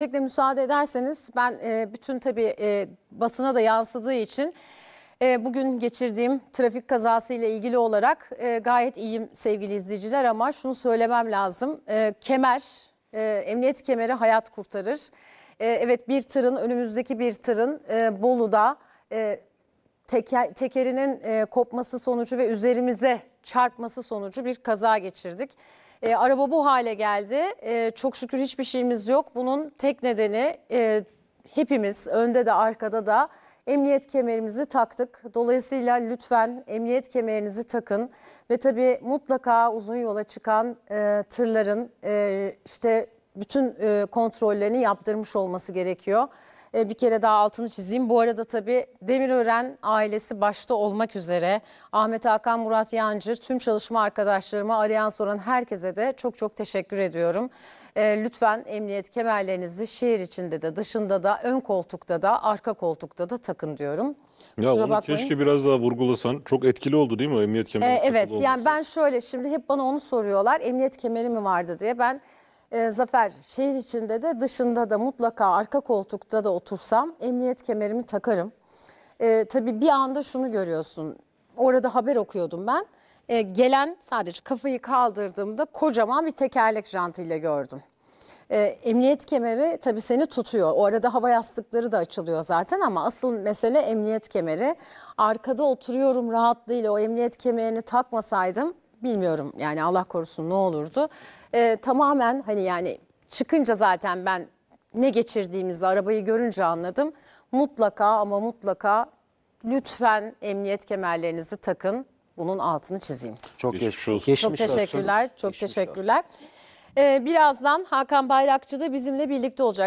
Öncelikle müsaade ederseniz ben e, bütün tabii e, basına da yansıdığı için e, bugün geçirdiğim trafik kazası ile ilgili olarak e, gayet iyiyim sevgili izleyiciler ama şunu söylemem lazım. E, kemer, e, emniyet kemeri hayat kurtarır. E, evet bir tırın önümüzdeki bir tırın e, Bolu'da e, teker, tekerinin e, kopması sonucu ve üzerimize çarpması sonucu bir kaza geçirdik. E, araba bu hale geldi. E, çok şükür hiçbir şeyimiz yok. Bunun tek nedeni e, hepimiz önde de arkada da emniyet kemerimizi taktık. Dolayısıyla lütfen emniyet kemerinizi takın ve tabii mutlaka uzun yola çıkan e, tırların e, işte bütün e, kontrollerini yaptırmış olması gerekiyor. Ee, bir kere daha altını çizeyim. Bu arada tabii Demirören ailesi başta olmak üzere Ahmet Hakan Murat Yancı tüm çalışma arkadaşlarıma arayan soran herkese de çok çok teşekkür ediyorum. Ee, lütfen emniyet kemerlerinizi şehir içinde de dışında da ön koltukta da arka koltukta da takın diyorum. Ya onu keşke biraz daha vurgulasan. Çok etkili oldu değil mi emniyet kemeri? Ee, evet yani ben şöyle şimdi hep bana onu soruyorlar. Emniyet kemeri mi vardı diye ben e, Zafer şehir içinde de dışında da mutlaka arka koltukta da otursam emniyet kemerimi takarım. E, tabii bir anda şunu görüyorsun. Orada haber okuyordum ben. E, gelen sadece kafayı kaldırdığımda kocaman bir tekerlek jantıyla gördüm. E, emniyet kemeri tabii seni tutuyor. O arada hava yastıkları da açılıyor zaten ama asıl mesele emniyet kemeri. Arkada oturuyorum rahatlığıyla o emniyet kemerini takmasaydım bilmiyorum yani Allah korusun ne olurdu. Ee, tamamen hani yani çıkınca zaten ben ne geçirdiğimizi arabayı görünce anladım. Mutlaka ama mutlaka lütfen emniyet kemerlerinizi takın. Bunun altını çizeyim. Çok geçmiş, geçmiş olsun. Geçmiş çok teşekkürler. Olsun. Çok geçmiş teşekkürler. Olsun. Ee, birazdan Hakan Bayrakçı da bizimle birlikte olacak.